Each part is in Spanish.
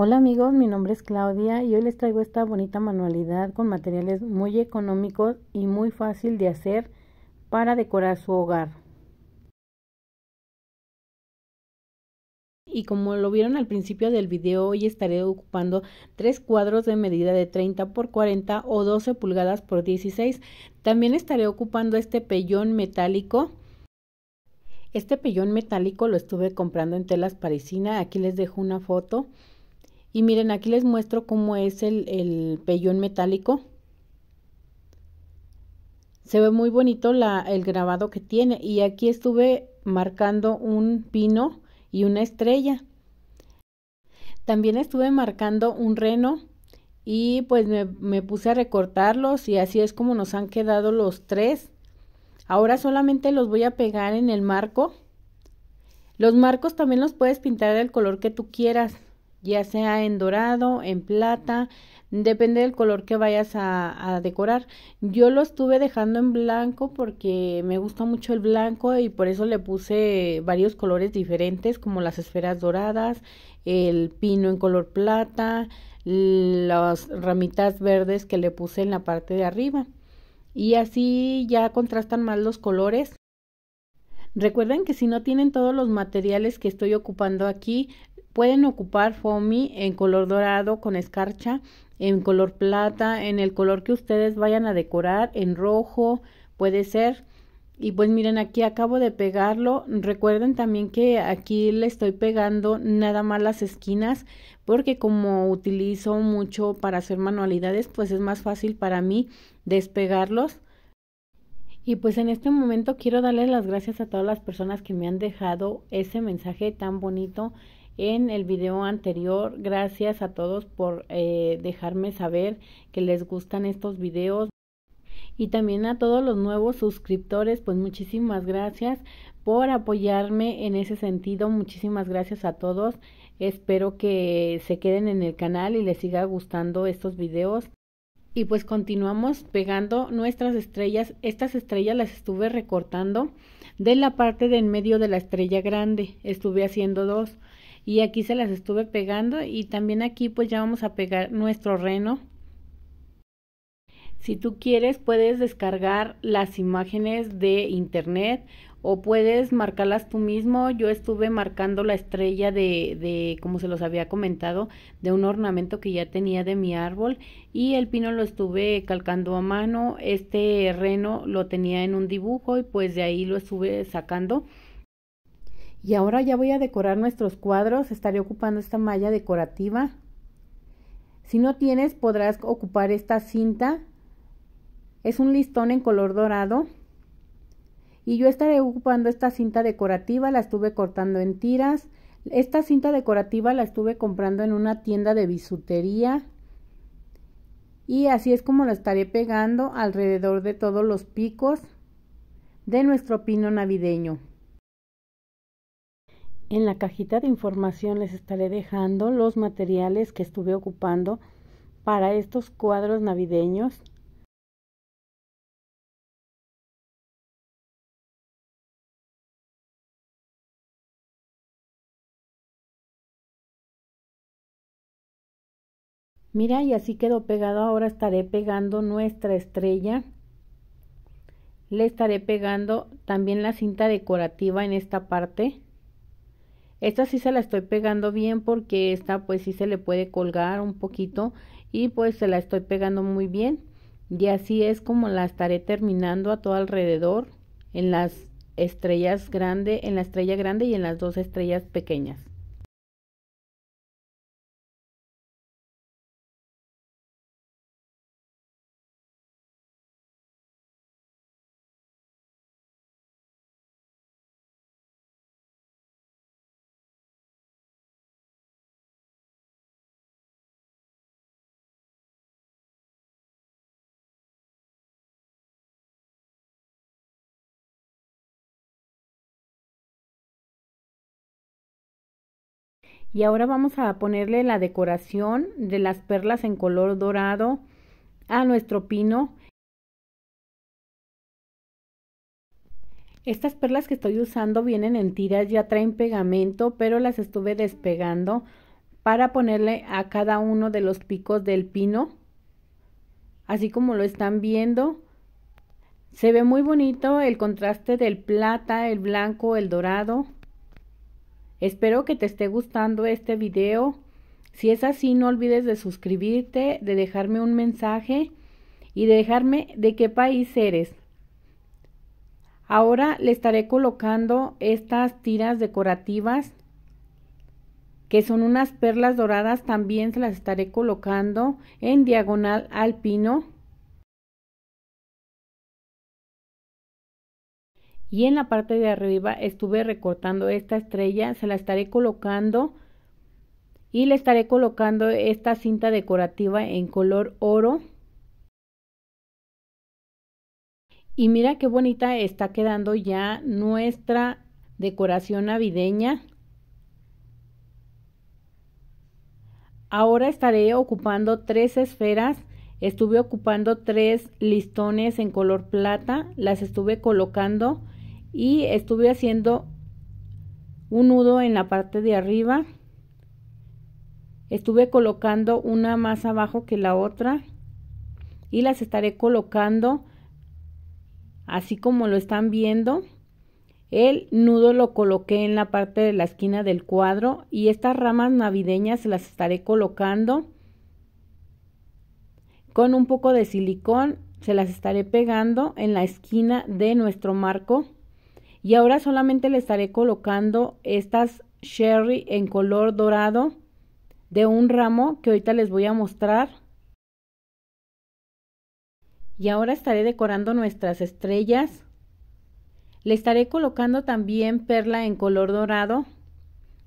Hola amigos, mi nombre es Claudia y hoy les traigo esta bonita manualidad con materiales muy económicos y muy fácil de hacer para decorar su hogar. Y como lo vieron al principio del video, hoy estaré ocupando tres cuadros de medida de 30 por 40 o 12 pulgadas por 16. También estaré ocupando este pellón metálico este pellón metálico lo estuve comprando en telas parisina, aquí les dejo una foto. Y miren, aquí les muestro cómo es el, pellón metálico. Se ve muy bonito la, el grabado que tiene. Y aquí estuve marcando un pino y una estrella. También estuve marcando un reno y pues me, me, puse a recortarlos y así es como nos han quedado los tres. Ahora solamente los voy a pegar en el marco. Los marcos también los puedes pintar del color que tú quieras ya sea en dorado, en plata, depende del color que vayas a, decorar. Yo lo estuve dejando en blanco porque me gusta mucho el blanco y por eso le puse varios colores diferentes como las esferas doradas, el pino en color plata, las ramitas verdes que le puse en la parte de arriba. Y así ya contrastan más los colores. Recuerden que si no tienen todos los materiales que estoy ocupando aquí, Pueden ocupar foamy en color dorado con escarcha, en color plata, en el color que ustedes vayan a decorar, en rojo, puede ser. Y pues miren, aquí acabo de pegarlo. Recuerden también que aquí le estoy pegando nada más las esquinas porque como utilizo mucho para hacer manualidades, pues es más fácil para mí despegarlos. Y pues en este momento quiero darles las gracias a todas las personas que me han dejado ese mensaje tan bonito en el video anterior. Gracias a todos por eh, dejarme saber que les gustan estos videos. Y también a todos los nuevos suscriptores, pues muchísimas gracias por apoyarme en ese sentido. Muchísimas gracias a todos. Espero que se queden en el canal y les siga gustando estos videos. Y pues continuamos pegando nuestras estrellas. Estas estrellas las estuve recortando de la parte de en medio de la estrella grande. Estuve haciendo dos y aquí se las estuve pegando y también aquí pues ya vamos a pegar nuestro reno si tú quieres puedes descargar las imágenes de internet o puedes marcarlas tú mismo. Yo estuve marcando la estrella de, de, como se los había comentado, de un ornamento que ya tenía de mi árbol y el pino lo estuve calcando a mano. Este reno lo tenía en un dibujo y pues de ahí lo estuve sacando. Y ahora ya voy a decorar nuestros cuadros, estaré ocupando esta malla decorativa. Si no tienes, podrás ocupar esta cinta. Es un listón en color dorado. Y yo estaré ocupando esta cinta decorativa, la estuve cortando en tiras. Esta cinta decorativa la estuve comprando en una tienda de bisutería. Y así es como la estaré pegando alrededor de todos los picos de nuestro pino navideño. En la cajita de información les estaré dejando los materiales que estuve ocupando para estos cuadros navideños. Mira, y así quedó pegado. Ahora estaré pegando nuestra estrella. Le estaré pegando también la cinta decorativa en esta parte. Esta sí se la estoy pegando bien porque esta pues sí se le puede colgar un poquito y pues se la estoy pegando muy bien. Y así es como la estaré terminando a todo alrededor en las estrellas grandes, en la estrella grande y en las dos estrellas pequeñas. Y ahora vamos a ponerle la decoración de las perlas en color dorado a nuestro pino. Estas perlas que estoy usando vienen en tiras, ya traen pegamento, pero las estuve despegando para ponerle a cada uno de los picos del pino. Así como lo están viendo, se ve muy bonito el contraste del plata, el blanco, el dorado. Espero que te esté gustando este video. Si es así, no olvides de suscribirte, de dejarme un mensaje y de dejarme de qué país eres. Ahora le estaré colocando estas tiras decorativas que son unas perlas doradas, también se las estaré colocando en diagonal al pino. y en la parte de arriba estuve recortando esta estrella, se la estaré colocando y le estaré colocando esta cinta decorativa en color oro. Y mira qué bonita está quedando ya nuestra decoración navideña. Ahora estaré ocupando tres esferas. Estuve ocupando tres listones en color plata. Las estuve colocando y estuve haciendo un nudo en la parte de arriba estuve colocando una más abajo que la otra y las estaré colocando así como lo están viendo el nudo lo coloqué en la parte de la esquina del cuadro y estas ramas navideñas las estaré colocando con un poco de silicón se las estaré pegando en la esquina de nuestro marco y ahora solamente le estaré colocando estas sherry en color dorado de un ramo que ahorita les voy a mostrar. Y ahora estaré decorando nuestras estrellas. Le estaré colocando también perla en color dorado.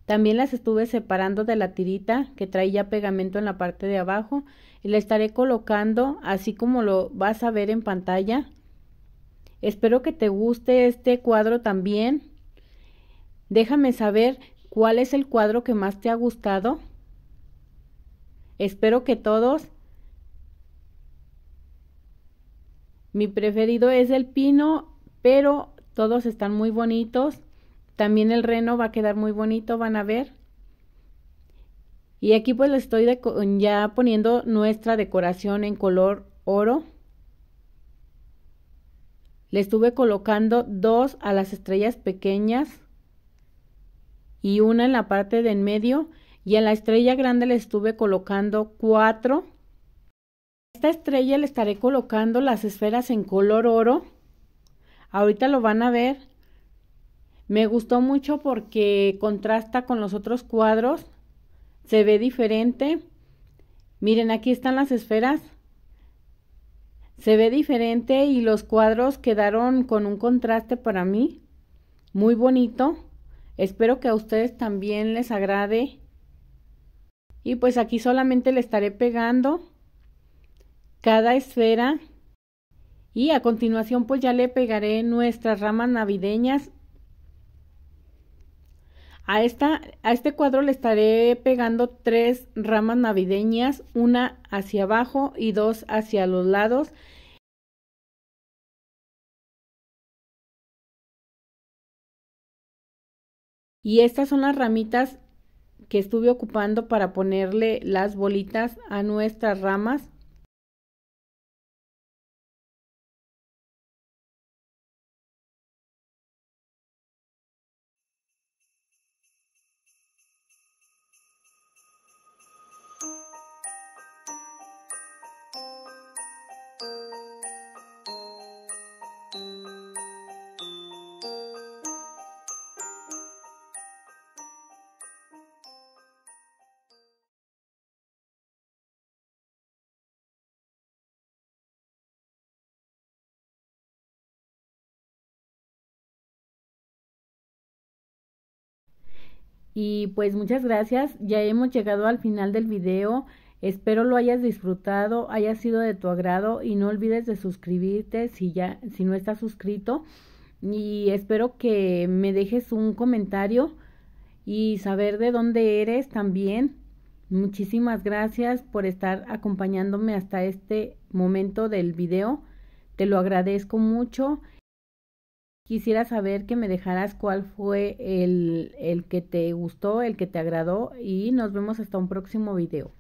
También las estuve separando de la tirita que traía pegamento en la parte de abajo y le estaré colocando así como lo vas a ver en pantalla. Espero que te guste este cuadro también. Déjame saber cuál es el cuadro que más te ha gustado. Espero que todos. Mi preferido es el pino, pero todos están muy bonitos. También el reno va a quedar muy bonito, van a ver. Y aquí pues le estoy ya poniendo nuestra decoración en color oro. Le estuve colocando dos a las estrellas pequeñas y una en la parte de en medio y a la estrella grande le estuve colocando cuatro. A esta estrella le estaré colocando las esferas en color oro. Ahorita lo van a ver. Me gustó mucho porque contrasta con los otros cuadros. Se ve diferente. Miren, aquí están las esferas se ve diferente y los cuadros quedaron con un contraste para mí muy bonito. Espero que a ustedes también les agrade. Y pues aquí solamente le estaré pegando cada esfera y a continuación pues ya le pegaré nuestras ramas navideñas a, este cuadro le estaré pegando tres ramas navideñas, una hacia abajo y dos hacia los lados. Y estas son las ramitas que estuve ocupando para ponerle las bolitas a nuestras ramas. Y pues muchas gracias, ya hemos llegado al final del video. Espero lo hayas disfrutado, haya sido de tu agrado y no olvides de suscribirte si ya si no estás suscrito y espero que me dejes un comentario y saber de dónde eres también. Muchísimas gracias por estar acompañándome hasta este momento del video. Te lo agradezco mucho Quisiera saber que me dejarás cuál fue el, el que te gustó, el que te agradó y nos vemos hasta un próximo video.